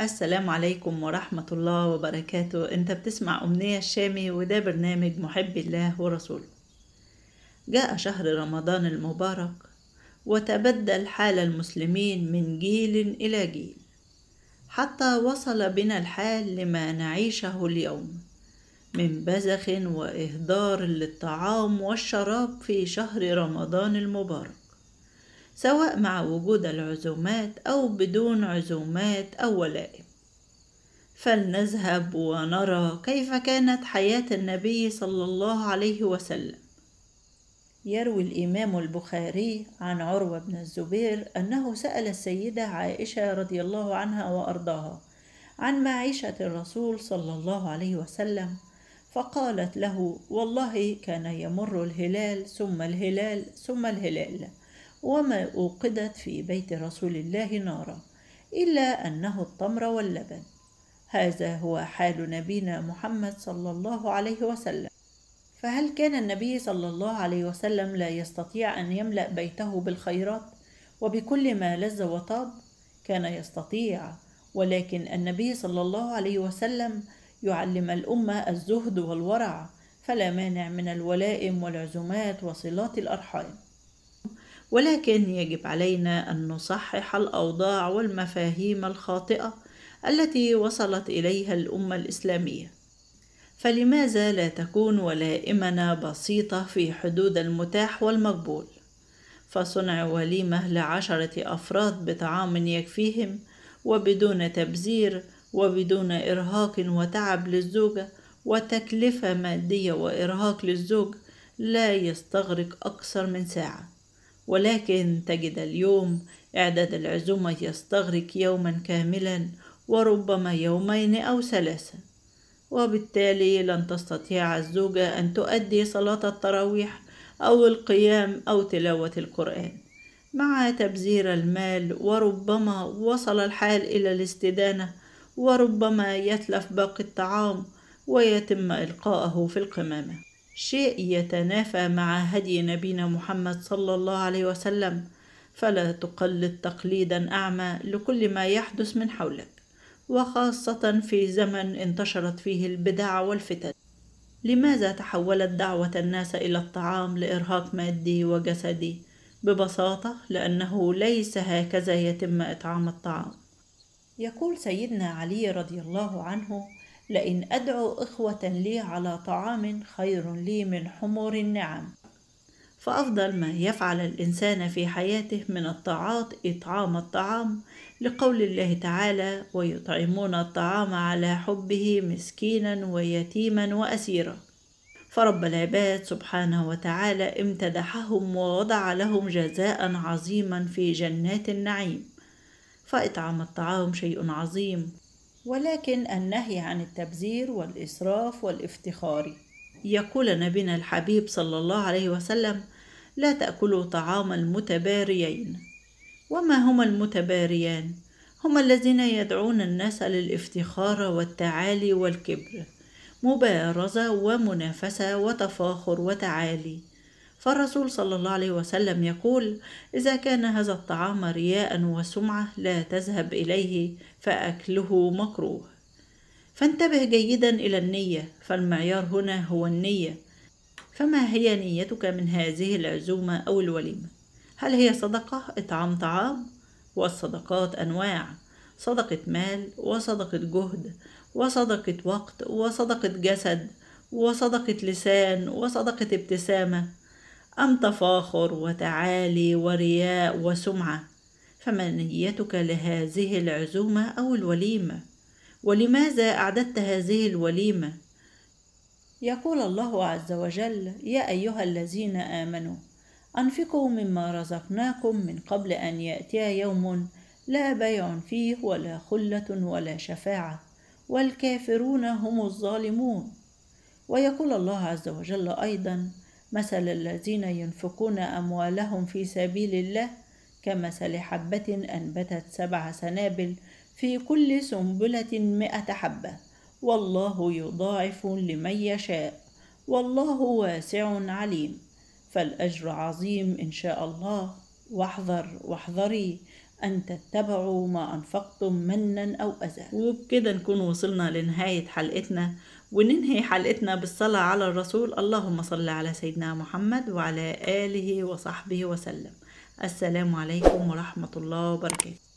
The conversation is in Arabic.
السلام عليكم ورحمة الله وبركاته أنت بتسمع أمنية الشامي وده برنامج محب الله ورسوله جاء شهر رمضان المبارك وتبدل حال المسلمين من جيل إلى جيل حتى وصل بنا الحال لما نعيشه اليوم من بزخ وإهدار للطعام والشراب في شهر رمضان المبارك سواء مع وجود العزومات أو بدون عزومات أو ولائم فلنذهب ونرى كيف كانت حياة النبي صلى الله عليه وسلم يروي الإمام البخاري عن عروة بن الزبير أنه سأل السيدة عائشة رضي الله عنها وأرضاها عن معيشة الرسول صلى الله عليه وسلم فقالت له والله كان يمر الهلال ثم الهلال ثم الهلال وما أوقدت في بيت رسول الله نارا إلا أنه التمر واللبن هذا هو حال نبينا محمد صلى الله عليه وسلم فهل كان النبي صلى الله عليه وسلم لا يستطيع أن يملأ بيته بالخيرات وبكل ما لذ وطاب؟ كان يستطيع ولكن النبي صلى الله عليه وسلم يعلم الأمة الزهد والورع فلا مانع من الولائم والعزومات وصلات الأرحام ولكن يجب علينا أن نصحح الأوضاع والمفاهيم الخاطئة التي وصلت إليها الأمة الإسلامية فلماذا لا تكون ولائمنا بسيطة في حدود المتاح والمقبول؟ فصنع وليمة لعشرة أفراد بطعام يكفيهم وبدون تبذير وبدون إرهاق وتعب للزوجة وتكلفة مادية وإرهاق للزوج لا يستغرق أكثر من ساعة ولكن تجد اليوم إعداد العزومة يستغرق يوما كاملا وربما يومين أو ثلاثة وبالتالي لن تستطيع الزوجة أن تؤدي صلاة التراويح أو القيام أو تلاوة القرآن مع تبذير المال وربما وصل الحال إلى الاستدانة وربما يتلف باقي الطعام ويتم إلقاءه في القمامة شيء يتنافى مع هدي نبينا محمد صلى الله عليه وسلم فلا تقلد تقليدا اعمى لكل ما يحدث من حولك وخاصه في زمن انتشرت فيه البدع والفتن لماذا تحولت دعوه الناس الى الطعام لارهاق مادي وجسدي ببساطه لانه ليس هكذا يتم اطعام الطعام يقول سيدنا علي رضي الله عنه لئن أدعو إخوة لي على طعام خير لي من حمر النعم فأفضل ما يفعل الإنسان في حياته من الطاعات إطعام الطعام لقول الله تعالى ويطعمون الطعام على حبه مسكينا ويتيما وأسيرا فرب العباد سبحانه وتعالى امتدحهم ووضع لهم جزاء عظيما في جنات النعيم فإطعام الطعام شيء عظيم ولكن النهي عن التبذير والإسراف والافتخار يقول نبينا الحبيب صلى الله عليه وسلم لا تأكلوا طعام المتباريين وما هما المتباريان هما الذين يدعون الناس للافتخار والتعالي والكبر مبارزة ومنافسة وتفاخر وتعالي فالرسول صلى الله عليه وسلم يقول إذا كان هذا الطعام رياء وسمعة لا تذهب إليه فأكله مكروه فانتبه جيدا إلى النية فالمعيار هنا هو النية فما هي نيتك من هذه العزومة أو الوليمة هل هي صدقة إطعام طعام والصدقات أنواع صدقة مال وصدقة جهد وصدقة وقت وصدقة جسد وصدقة لسان وصدقة ابتسامة أم تفاخر وتعالي ورياء وسمعة فما نيتك لهذه العزومة أو الوليمة ولماذا أعددت هذه الوليمة يقول الله عز وجل يا أيها الذين آمنوا أنفقوا مما رزقناكم من قبل أن يأتي يوم لا بيع فيه ولا خلة ولا شفاعة والكافرون هم الظالمون ويقول الله عز وجل أيضا مثل الذين ينفقون أموالهم في سبيل الله كمثل حبة أنبتت سبع سنابل في كل سنبلة مئة حبة والله يضاعف لمن يشاء والله واسع عليم فالأجر عظيم إن شاء الله واحذر واحذري أن تتبعوا ما أنفقتم منا أو أذى وبكده نكون وصلنا لنهاية حلقتنا وننهي حلقتنا بالصلاة على الرسول اللهم صل على سيدنا محمد وعلى آله وصحبه وسلم السلام عليكم ورحمة الله وبركاته